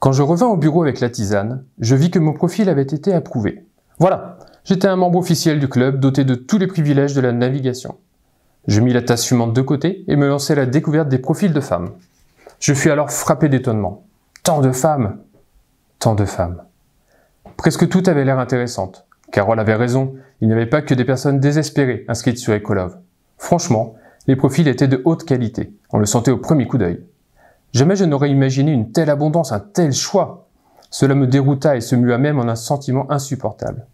Quand je revins au bureau avec la tisane, je vis que mon profil avait été approuvé. Voilà, j'étais un membre officiel du club doté de tous les privilèges de la navigation. Je mis la tasse fumante de côté et me lançai à la découverte des profils de femmes. Je fus alors frappé d'étonnement. Tant de femmes Tant de femmes. Presque toutes avaient l'air intéressantes. Carole avait raison, il n'y avait pas que des personnes désespérées inscrites sur Ecolove. Franchement, les profils étaient de haute qualité, on le sentait au premier coup d'œil. Jamais je n'aurais imaginé une telle abondance, un tel choix. Cela me dérouta et se mua même en un sentiment insupportable.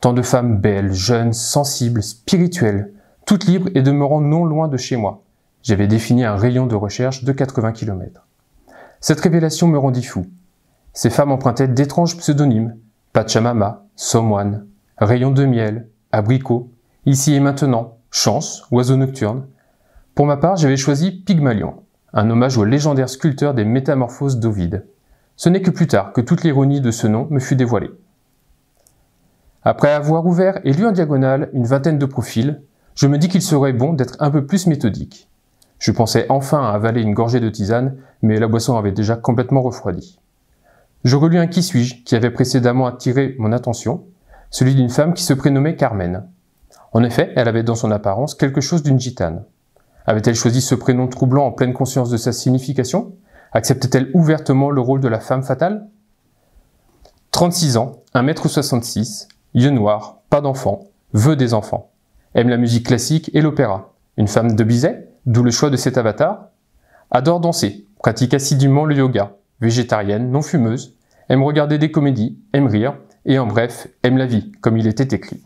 Tant de femmes belles, jeunes, sensibles, spirituelles, toutes libres et demeurant non loin de chez moi. J'avais défini un rayon de recherche de 80 km. Cette révélation me rendit fou. Ces femmes empruntaient d'étranges pseudonymes. Pachamama, Somoine, Rayon de miel, Abricot, Ici et maintenant, Chance, Oiseau nocturne, pour ma part, j'avais choisi Pygmalion, un hommage au légendaire sculpteur des métamorphoses d'Ovide. Ce n'est que plus tard que toute l'ironie de ce nom me fut dévoilée. Après avoir ouvert et lu en diagonale une vingtaine de profils, je me dis qu'il serait bon d'être un peu plus méthodique. Je pensais enfin à avaler une gorgée de tisane, mais la boisson avait déjà complètement refroidi. Je relus un qui suis-je qui avait précédemment attiré mon attention, celui d'une femme qui se prénommait Carmen. En effet, elle avait dans son apparence quelque chose d'une gitane. Avait-elle choisi ce prénom troublant en pleine conscience de sa signification Acceptait-elle ouvertement le rôle de la femme fatale 36 ans, 1m66, yeux noirs, pas d'enfants, veut des enfants. Aime la musique classique et l'opéra. Une femme de Bizet, d'où le choix de cet avatar. Adore danser, pratique assidûment le yoga. Végétarienne, non fumeuse, aime regarder des comédies, aime rire, et en bref, aime la vie, comme il était écrit.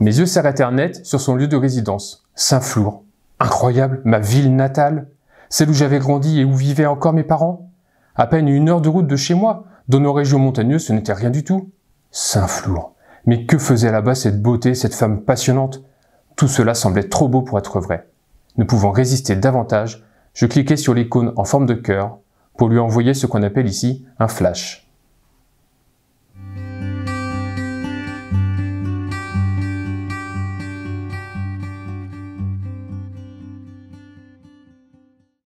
Mes yeux s'arrêtèrent net sur son lieu de résidence, Saint-Flour, Incroyable, ma ville natale, celle où j'avais grandi et où vivaient encore mes parents. À peine une heure de route de chez moi, dans nos régions montagneuses, ce n'était rien du tout. Saint-Flour. Mais que faisait là-bas cette beauté, cette femme passionnante Tout cela semblait trop beau pour être vrai. Ne pouvant résister davantage, je cliquai sur l'icône en forme de cœur pour lui envoyer ce qu'on appelle ici un flash.